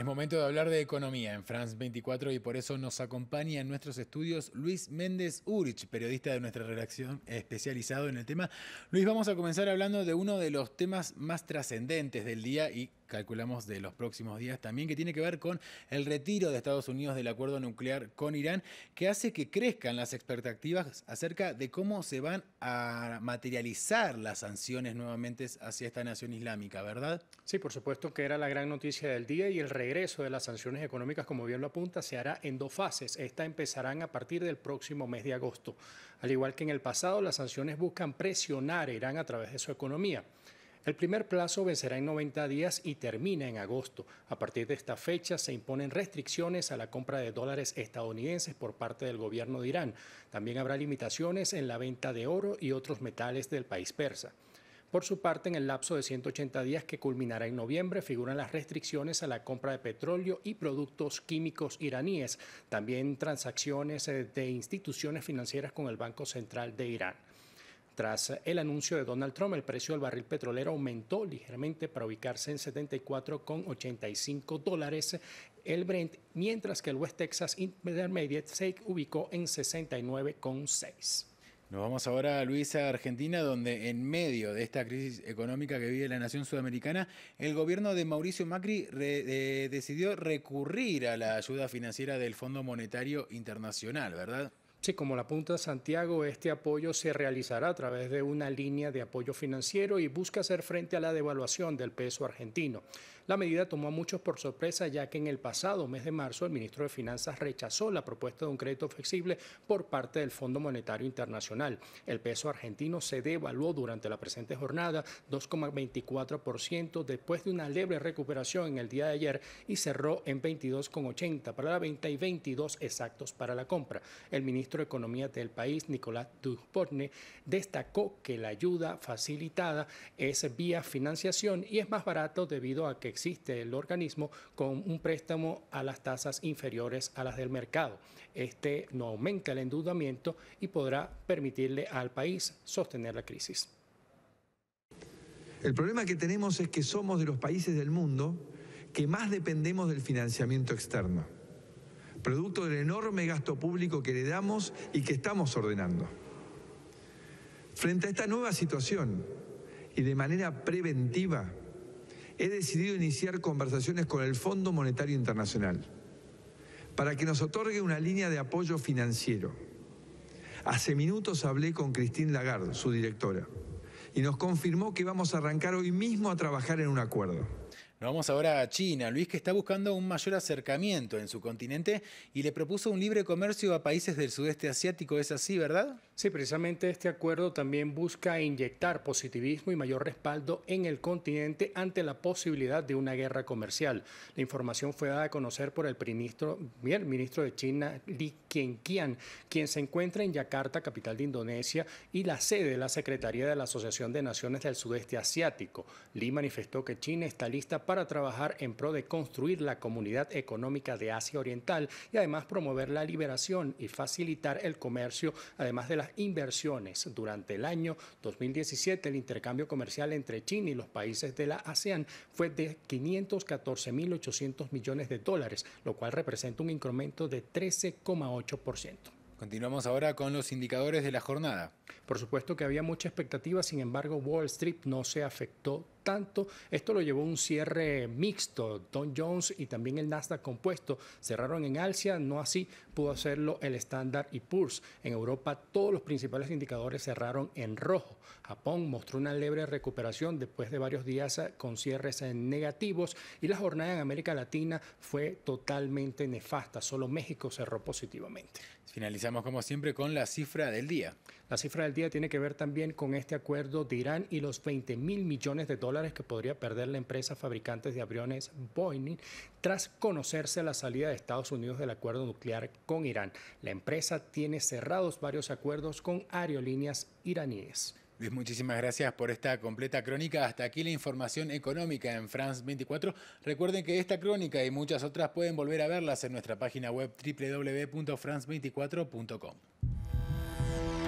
Es momento de hablar de economía en France 24 y por eso nos acompaña en nuestros estudios Luis Méndez Urich, periodista de nuestra redacción especializado en el tema. Luis, vamos a comenzar hablando de uno de los temas más trascendentes del día y calculamos de los próximos días también, que tiene que ver con el retiro de Estados Unidos del acuerdo nuclear con Irán, que hace que crezcan las expectativas acerca de cómo se van a materializar las sanciones nuevamente hacia esta nación islámica, ¿verdad? Sí, por supuesto que era la gran noticia del día y el regreso de las sanciones económicas, como bien lo apunta, se hará en dos fases. Estas empezarán a partir del próximo mes de agosto. Al igual que en el pasado, las sanciones buscan presionar a Irán a través de su economía. El primer plazo vencerá en 90 días y termina en agosto. A partir de esta fecha se imponen restricciones a la compra de dólares estadounidenses por parte del gobierno de Irán. También habrá limitaciones en la venta de oro y otros metales del país persa. Por su parte, en el lapso de 180 días que culminará en noviembre, figuran las restricciones a la compra de petróleo y productos químicos iraníes, también transacciones eh, de instituciones financieras con el Banco Central de Irán. Tras el anuncio de Donald Trump, el precio del barril petrolero aumentó ligeramente para ubicarse en 74,85 dólares el Brent, mientras que el West Texas Intermediate se ubicó en 69,6. Nos vamos ahora, Luis, a Argentina, donde en medio de esta crisis económica que vive la nación sudamericana, el gobierno de Mauricio Macri eh, decidió recurrir a la ayuda financiera del Fondo Monetario Internacional, ¿verdad? Sí, como la apunta Santiago, este apoyo se realizará a través de una línea de apoyo financiero y busca hacer frente a la devaluación del peso argentino. La medida tomó a muchos por sorpresa ya que en el pasado mes de marzo el ministro de Finanzas rechazó la propuesta de un crédito flexible por parte del Fondo Monetario Internacional. El peso argentino se devaluó durante la presente jornada 2,24% después de una leve recuperación en el día de ayer y cerró en 22,80 para la venta y 22 exactos para la compra. El ministro de Economía del país, Nicolás Duspotne, destacó que la ayuda facilitada es vía financiación y es más barato debido a que existe el organismo con un préstamo a las tasas inferiores a las del mercado. Este no aumenta el endeudamiento y podrá permitirle al país sostener la crisis. El problema que tenemos es que somos de los países del mundo que más dependemos del financiamiento externo, producto del enorme gasto público que le damos y que estamos ordenando. Frente a esta nueva situación y de manera preventiva, he decidido iniciar conversaciones con el Fondo Monetario Internacional para que nos otorgue una línea de apoyo financiero. Hace minutos hablé con Christine Lagarde, su directora, y nos confirmó que vamos a arrancar hoy mismo a trabajar en un acuerdo. Nos vamos ahora a China, Luis, que está buscando un mayor acercamiento en su continente y le propuso un libre comercio a países del sudeste asiático. ¿Es así, verdad? Sí, precisamente este acuerdo también busca inyectar positivismo y mayor respaldo en el continente ante la posibilidad de una guerra comercial. La información fue dada a conocer por el ministro, ministro de China, Li Qianqian, quien se encuentra en Yakarta, capital de Indonesia, y la sede de la Secretaría de la Asociación de Naciones del Sudeste Asiático. Li manifestó que China está lista para trabajar en pro de construir la comunidad económica de Asia Oriental y además promover la liberación y facilitar el comercio, además de las inversiones. Durante el año 2017, el intercambio comercial entre China y los países de la ASEAN fue de 514.800 millones de dólares, lo cual representa un incremento de 13,8%. Continuamos ahora con los indicadores de la jornada. Por supuesto que había mucha expectativa, sin embargo Wall Street no se afectó tanto, esto lo llevó a un cierre mixto. Don Jones y también el Nasdaq compuesto cerraron en Alcia, no así pudo hacerlo el estándar y Pulse. En Europa todos los principales indicadores cerraron en rojo. Japón mostró una leve recuperación después de varios días con cierres negativos y la jornada en América Latina fue totalmente nefasta. Solo México cerró positivamente. Finalizamos como siempre con la cifra del día. La cifra del día tiene que ver también con este acuerdo de Irán y los 20 mil millones de dólares que podría perder la empresa fabricantes de aviones Boeing tras conocerse la salida de Estados Unidos del acuerdo nuclear con Irán. La empresa tiene cerrados varios acuerdos con aerolíneas iraníes. muchísimas gracias por esta completa crónica. Hasta aquí la información económica en France 24. Recuerden que esta crónica y muchas otras pueden volver a verlas en nuestra página web www.france24.com.